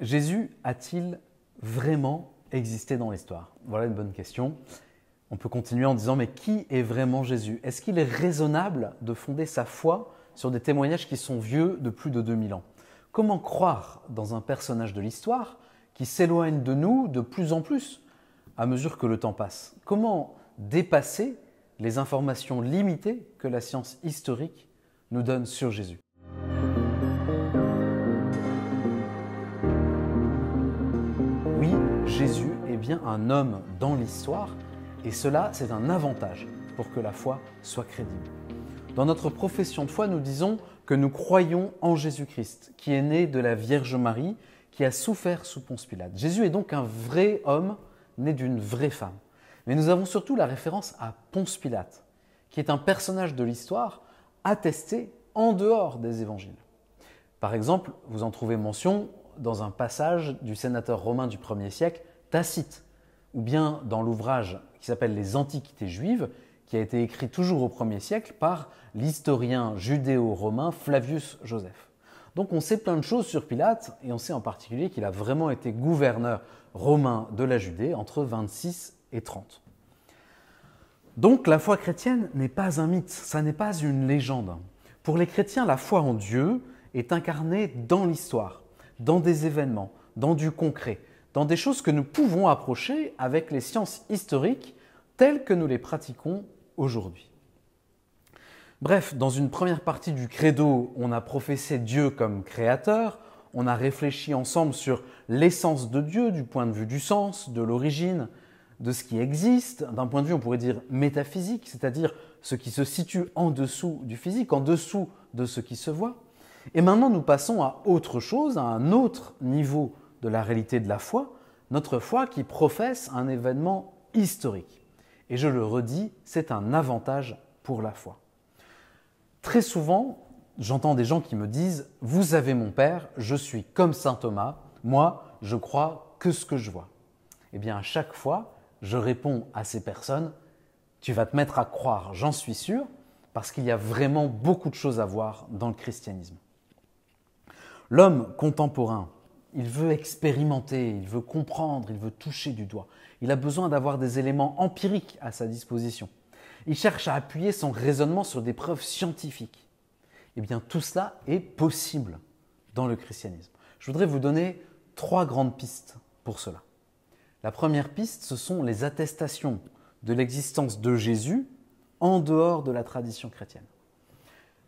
Jésus a-t-il vraiment existé dans l'histoire Voilà une bonne question. On peut continuer en disant, mais qui est vraiment Jésus Est-ce qu'il est raisonnable de fonder sa foi sur des témoignages qui sont vieux de plus de 2000 ans Comment croire dans un personnage de l'histoire qui s'éloigne de nous de plus en plus à mesure que le temps passe Comment dépasser les informations limitées que la science historique nous donne sur Jésus un homme dans l'histoire, et cela, c'est un avantage pour que la foi soit crédible. Dans notre profession de foi, nous disons que nous croyons en Jésus-Christ, qui est né de la Vierge Marie, qui a souffert sous Ponce Pilate. Jésus est donc un vrai homme né d'une vraie femme. Mais nous avons surtout la référence à Ponce Pilate, qui est un personnage de l'histoire attesté en dehors des évangiles. Par exemple, vous en trouvez mention dans un passage du sénateur romain du 1er siècle Tacite, ou bien dans l'ouvrage qui s'appelle Les Antiquités juives, qui a été écrit toujours au 1er siècle par l'historien judéo-romain Flavius Joseph. Donc on sait plein de choses sur Pilate, et on sait en particulier qu'il a vraiment été gouverneur romain de la Judée entre 26 et 30. Donc la foi chrétienne n'est pas un mythe, ça n'est pas une légende. Pour les chrétiens, la foi en Dieu est incarnée dans l'histoire, dans des événements, dans du concret, dans des choses que nous pouvons approcher avec les sciences historiques telles que nous les pratiquons aujourd'hui. Bref, dans une première partie du credo, on a professé Dieu comme créateur, on a réfléchi ensemble sur l'essence de Dieu du point de vue du sens, de l'origine, de ce qui existe, d'un point de vue on pourrait dire métaphysique, c'est-à-dire ce qui se situe en dessous du physique, en dessous de ce qui se voit. Et maintenant nous passons à autre chose, à un autre niveau de la réalité de la foi, notre foi qui professe un événement historique. Et je le redis, c'est un avantage pour la foi. Très souvent, j'entends des gens qui me disent Vous avez mon Père, je suis comme Saint Thomas, moi, je crois que ce que je vois. Eh bien, à chaque fois, je réponds à ces personnes Tu vas te mettre à croire, j'en suis sûr, parce qu'il y a vraiment beaucoup de choses à voir dans le christianisme. L'homme contemporain il veut expérimenter, il veut comprendre, il veut toucher du doigt. Il a besoin d'avoir des éléments empiriques à sa disposition. Il cherche à appuyer son raisonnement sur des preuves scientifiques. Eh bien, tout cela est possible dans le christianisme. Je voudrais vous donner trois grandes pistes pour cela. La première piste, ce sont les attestations de l'existence de Jésus en dehors de la tradition chrétienne.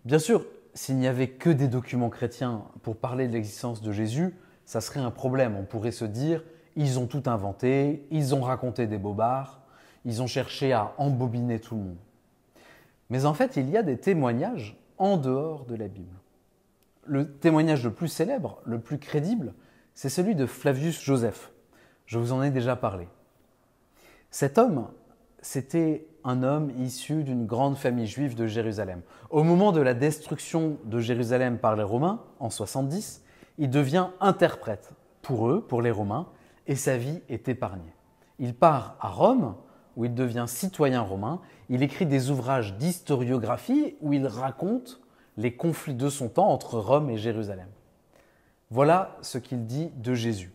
Bien sûr, s'il n'y avait que des documents chrétiens pour parler de l'existence de Jésus, ça serait un problème. On pourrait se dire, ils ont tout inventé, ils ont raconté des bobards, ils ont cherché à embobiner tout le monde. Mais en fait, il y a des témoignages en dehors de la Bible. Le témoignage le plus célèbre, le plus crédible, c'est celui de Flavius Joseph. Je vous en ai déjà parlé. Cet homme, c'était un homme issu d'une grande famille juive de Jérusalem. Au moment de la destruction de Jérusalem par les Romains, en 70, il devient interprète pour eux, pour les Romains, et sa vie est épargnée. Il part à Rome, où il devient citoyen romain. Il écrit des ouvrages d'historiographie où il raconte les conflits de son temps entre Rome et Jérusalem. Voilà ce qu'il dit de Jésus.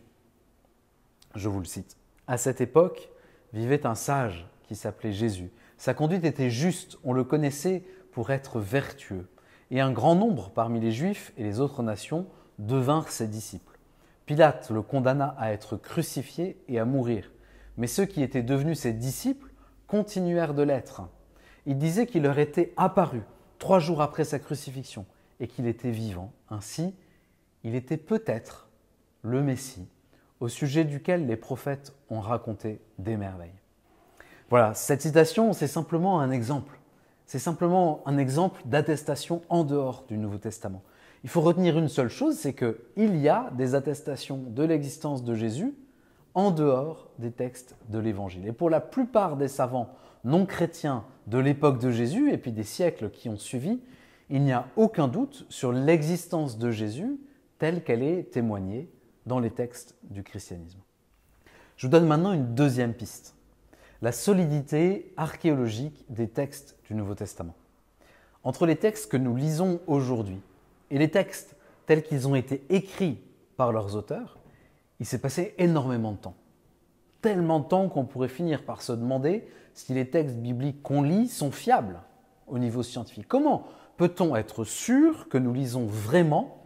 Je vous le cite. À cette époque, vivait un sage qui s'appelait Jésus. Sa conduite était juste, on le connaissait pour être vertueux. Et un grand nombre parmi les Juifs et les autres nations devinrent ses disciples. Pilate le condamna à être crucifié et à mourir, mais ceux qui étaient devenus ses disciples continuèrent de l'être. Il disait qu'il leur était apparu trois jours après sa crucifixion et qu'il était vivant. Ainsi, il était peut-être le Messie, au sujet duquel les prophètes ont raconté des merveilles. Voilà, cette citation, c'est simplement un exemple. C'est simplement un exemple d'attestation en dehors du Nouveau Testament. Il faut retenir une seule chose, c'est qu'il y a des attestations de l'existence de Jésus en dehors des textes de l'Évangile. Et pour la plupart des savants non chrétiens de l'époque de Jésus et puis des siècles qui ont suivi, il n'y a aucun doute sur l'existence de Jésus telle qu'elle est témoignée dans les textes du christianisme. Je vous donne maintenant une deuxième piste, la solidité archéologique des textes du Nouveau Testament. Entre les textes que nous lisons aujourd'hui et les textes, tels qu'ils ont été écrits par leurs auteurs, il s'est passé énormément de temps. Tellement de temps qu'on pourrait finir par se demander si les textes bibliques qu'on lit sont fiables au niveau scientifique. Comment peut-on être sûr que nous lisons vraiment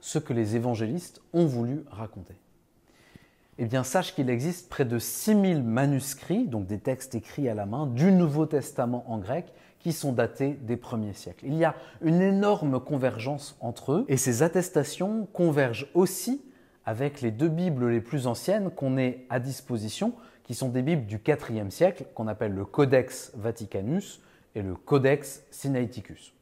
ce que les évangélistes ont voulu raconter Eh bien, sache qu'il existe près de 6000 manuscrits, donc des textes écrits à la main, du Nouveau Testament en grec qui sont datés des premiers siècles. Il y a une énorme convergence entre eux et ces attestations convergent aussi avec les deux Bibles les plus anciennes qu'on ait à disposition, qui sont des Bibles du IVe siècle, qu'on appelle le Codex Vaticanus et le Codex Sinaiticus.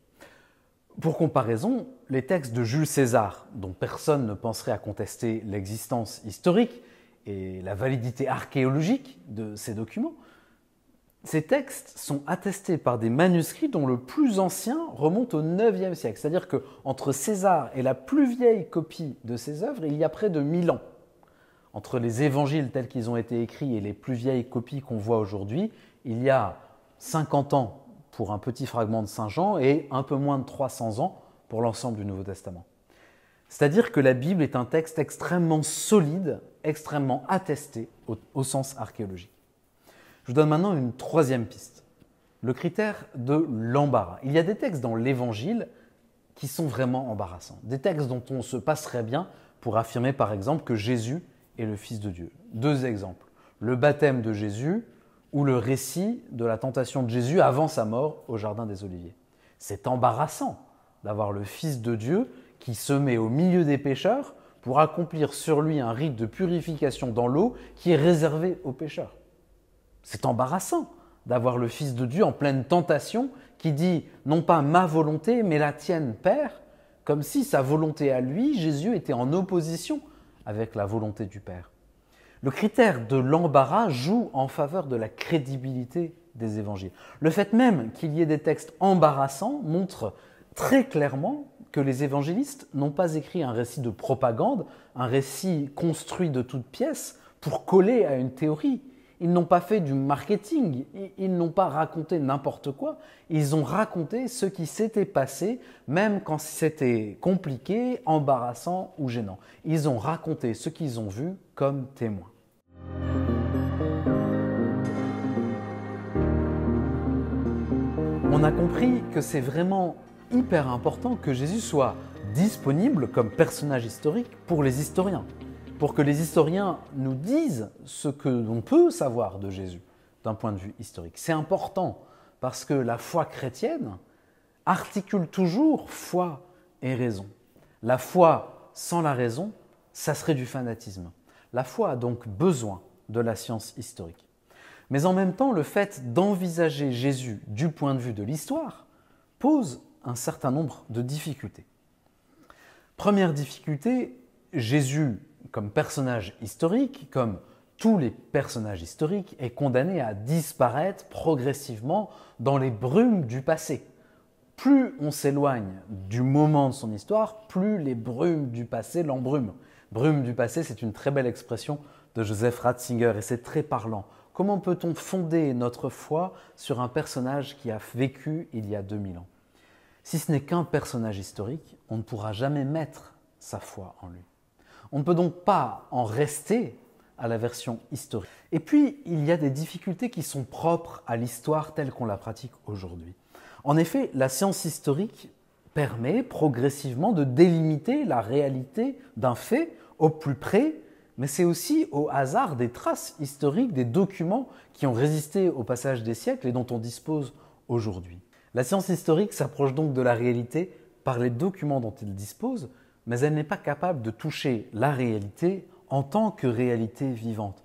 Pour comparaison, les textes de Jules César, dont personne ne penserait à contester l'existence historique et la validité archéologique de ces documents, ces textes sont attestés par des manuscrits dont le plus ancien remonte au IXe siècle, c'est-à-dire qu'entre César et la plus vieille copie de ses œuvres, il y a près de 1000 ans. Entre les évangiles tels qu'ils ont été écrits et les plus vieilles copies qu'on voit aujourd'hui, il y a 50 ans pour un petit fragment de Saint Jean et un peu moins de 300 ans pour l'ensemble du Nouveau Testament. C'est-à-dire que la Bible est un texte extrêmement solide, extrêmement attesté au sens archéologique vous donne maintenant une troisième piste, le critère de l'embarras. Il y a des textes dans l'Évangile qui sont vraiment embarrassants, des textes dont on se passerait bien pour affirmer par exemple que Jésus est le Fils de Dieu. Deux exemples, le baptême de Jésus ou le récit de la tentation de Jésus avant sa mort au Jardin des Oliviers. C'est embarrassant d'avoir le Fils de Dieu qui se met au milieu des pécheurs pour accomplir sur lui un rite de purification dans l'eau qui est réservé aux pécheurs. C'est embarrassant d'avoir le Fils de Dieu en pleine tentation qui dit non pas ma volonté, mais la tienne, Père, comme si sa volonté à lui, Jésus, était en opposition avec la volonté du Père. Le critère de l'embarras joue en faveur de la crédibilité des évangiles. Le fait même qu'il y ait des textes embarrassants montre très clairement que les évangélistes n'ont pas écrit un récit de propagande, un récit construit de toutes pièces pour coller à une théorie. Ils n'ont pas fait du marketing, ils n'ont pas raconté n'importe quoi, ils ont raconté ce qui s'était passé, même quand c'était compliqué, embarrassant ou gênant. Ils ont raconté ce qu'ils ont vu comme témoin. On a compris que c'est vraiment hyper important que Jésus soit disponible comme personnage historique pour les historiens pour que les historiens nous disent ce que l'on peut savoir de Jésus d'un point de vue historique. C'est important parce que la foi chrétienne articule toujours foi et raison. La foi sans la raison, ça serait du fanatisme. La foi a donc besoin de la science historique. Mais en même temps, le fait d'envisager Jésus du point de vue de l'histoire pose un certain nombre de difficultés. Première difficulté, Jésus comme personnage historique, comme tous les personnages historiques, est condamné à disparaître progressivement dans les brumes du passé. Plus on s'éloigne du moment de son histoire, plus les brumes du passé l'embrument. Brume du passé, c'est une très belle expression de Joseph Ratzinger et c'est très parlant. Comment peut-on fonder notre foi sur un personnage qui a vécu il y a 2000 ans Si ce n'est qu'un personnage historique, on ne pourra jamais mettre sa foi en lui. On ne peut donc pas en rester à la version historique. Et puis, il y a des difficultés qui sont propres à l'histoire telle qu'on la pratique aujourd'hui. En effet, la science historique permet progressivement de délimiter la réalité d'un fait au plus près, mais c'est aussi au hasard des traces historiques, des documents qui ont résisté au passage des siècles et dont on dispose aujourd'hui. La science historique s'approche donc de la réalité par les documents dont elle dispose, mais elle n'est pas capable de toucher la réalité en tant que réalité vivante.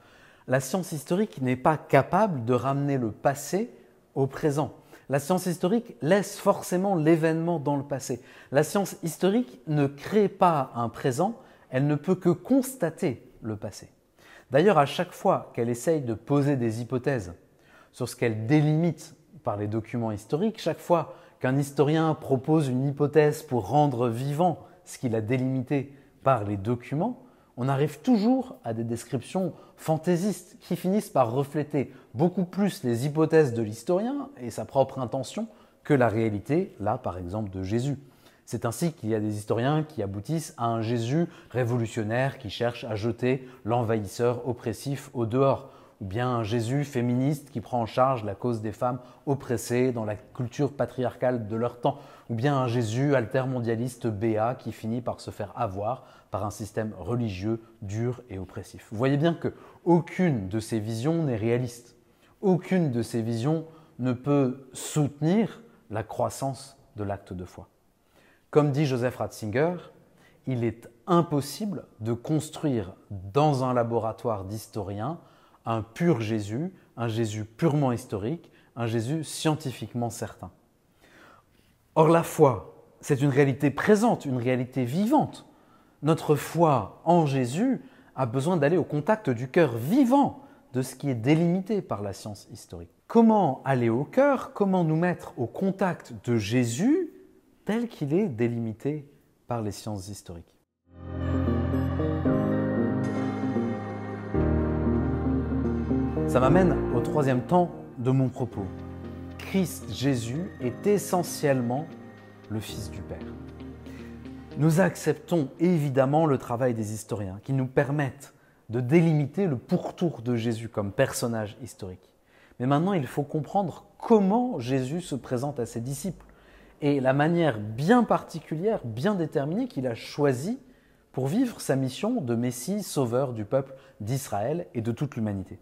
La science historique n'est pas capable de ramener le passé au présent. La science historique laisse forcément l'événement dans le passé. La science historique ne crée pas un présent, elle ne peut que constater le passé. D'ailleurs, à chaque fois qu'elle essaye de poser des hypothèses sur ce qu'elle délimite par les documents historiques, chaque fois qu'un historien propose une hypothèse pour rendre vivant ce qu'il a délimité par les documents, on arrive toujours à des descriptions fantaisistes qui finissent par refléter beaucoup plus les hypothèses de l'historien et sa propre intention que la réalité, là par exemple, de Jésus. C'est ainsi qu'il y a des historiens qui aboutissent à un Jésus révolutionnaire qui cherche à jeter l'envahisseur oppressif au dehors, ou bien un Jésus féministe qui prend en charge la cause des femmes oppressées dans la culture patriarcale de leur temps, ou bien un Jésus altermondialiste béat qui finit par se faire avoir par un système religieux dur et oppressif. Vous voyez bien que aucune de ces visions n'est réaliste. Aucune de ces visions ne peut soutenir la croissance de l'acte de foi. Comme dit Joseph Ratzinger, il est impossible de construire dans un laboratoire d'historiens un pur Jésus, un Jésus purement historique, un Jésus scientifiquement certain. Or la foi, c'est une réalité présente, une réalité vivante. Notre foi en Jésus a besoin d'aller au contact du cœur vivant de ce qui est délimité par la science historique. Comment aller au cœur Comment nous mettre au contact de Jésus tel qu'il est délimité par les sciences historiques Ça m'amène au troisième temps de mon propos. Christ Jésus est essentiellement le Fils du Père. Nous acceptons évidemment le travail des historiens qui nous permettent de délimiter le pourtour de Jésus comme personnage historique. Mais maintenant, il faut comprendre comment Jésus se présente à ses disciples et la manière bien particulière, bien déterminée qu'il a choisie pour vivre sa mission de Messie, sauveur du peuple d'Israël et de toute l'humanité.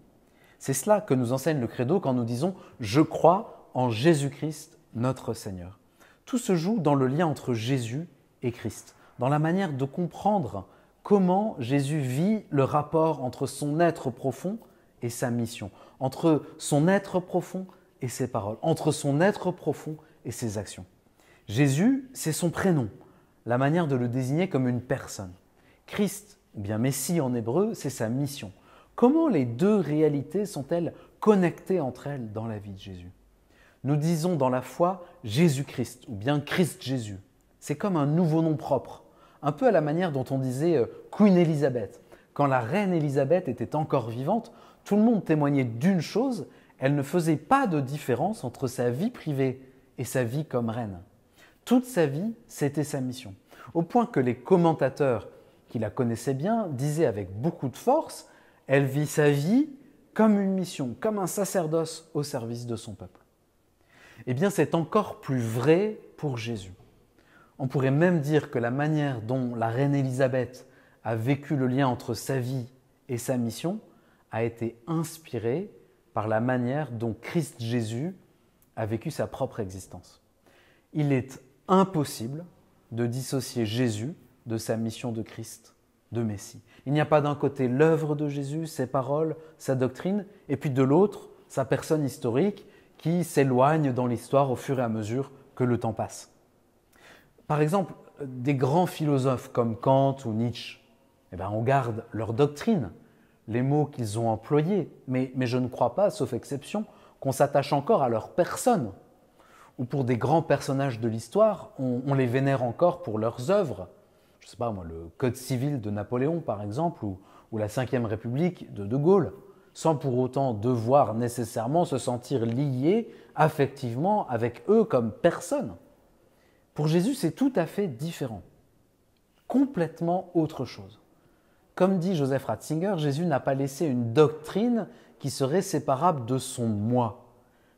C'est cela que nous enseigne le credo quand nous disons ⁇ Je crois en Jésus-Christ, notre Seigneur ⁇ Tout se joue dans le lien entre Jésus et Christ, dans la manière de comprendre comment Jésus vit le rapport entre son être profond et sa mission, entre son être profond et ses paroles, entre son être profond et ses actions. Jésus, c'est son prénom, la manière de le désigner comme une personne. Christ, ou bien Messie en hébreu, c'est sa mission, Comment les deux réalités sont-elles connectées entre elles dans la vie de Jésus Nous disons dans la foi Jésus-Christ ou bien Christ Jésus. C'est comme un nouveau nom propre, un peu à la manière dont on disait euh, Queen Elizabeth. Quand la reine Elizabeth était encore vivante, tout le monde témoignait d'une chose, elle ne faisait pas de différence entre sa vie privée et sa vie comme reine. Toute sa vie, c'était sa mission. Au point que les commentateurs qui la connaissaient bien disaient avec beaucoup de force elle vit sa vie comme une mission, comme un sacerdoce au service de son peuple. Eh bien, c'est encore plus vrai pour Jésus. On pourrait même dire que la manière dont la reine Élisabeth a vécu le lien entre sa vie et sa mission a été inspirée par la manière dont Christ Jésus a vécu sa propre existence. Il est impossible de dissocier Jésus de sa mission de Christ. Messie. Il n'y a pas d'un côté l'œuvre de Jésus, ses paroles, sa doctrine, et puis de l'autre, sa personne historique qui s'éloigne dans l'histoire au fur et à mesure que le temps passe. Par exemple, des grands philosophes comme Kant ou Nietzsche, eh bien, on garde leur doctrine, les mots qu'ils ont employés, mais, je ne crois pas, sauf exception, qu'on s'attache encore à leur personne. Ou pour des grands personnages de l'histoire, on les vénère encore pour leurs œuvres, je sais pas moi, le Code civil de Napoléon, par exemple, ou, ou la Ve République de De Gaulle, sans pour autant devoir nécessairement se sentir lié affectivement avec eux comme personne. Pour Jésus, c'est tout à fait différent, complètement autre chose. Comme dit Joseph Ratzinger, Jésus n'a pas laissé une doctrine qui serait séparable de son moi.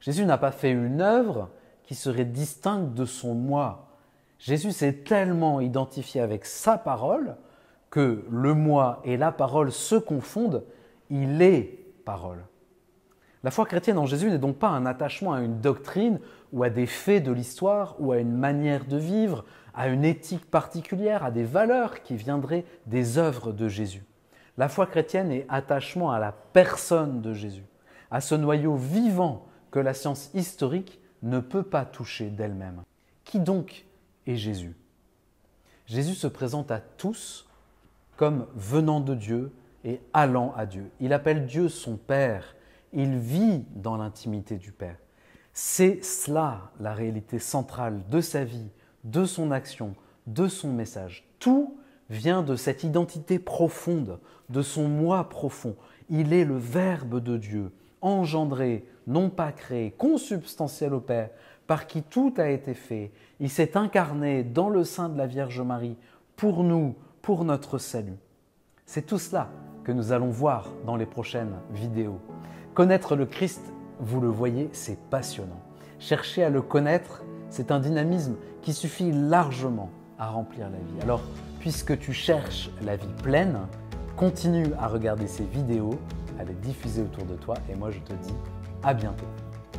Jésus n'a pas fait une œuvre qui serait distincte de son moi. Jésus s'est tellement identifié avec sa parole que le moi et la parole se confondent, il est parole. La foi chrétienne en Jésus n'est donc pas un attachement à une doctrine ou à des faits de l'histoire ou à une manière de vivre, à une éthique particulière, à des valeurs qui viendraient des œuvres de Jésus. La foi chrétienne est attachement à la personne de Jésus, à ce noyau vivant que la science historique ne peut pas toucher d'elle-même. Qui donc et Jésus. Jésus se présente à tous comme venant de Dieu et allant à Dieu. Il appelle Dieu son Père. Il vit dans l'intimité du Père. C'est cela la réalité centrale de sa vie, de son action, de son message. Tout vient de cette identité profonde, de son moi profond. Il est le Verbe de Dieu, engendré, non pas créé, consubstantiel au Père, par qui tout a été fait. Il s'est incarné dans le sein de la Vierge Marie pour nous, pour notre salut. C'est tout cela que nous allons voir dans les prochaines vidéos. Connaître le Christ, vous le voyez, c'est passionnant. Chercher à le connaître, c'est un dynamisme qui suffit largement à remplir la vie. Alors, puisque tu cherches la vie pleine, continue à regarder ces vidéos, à les diffuser autour de toi et moi je te dis à bientôt.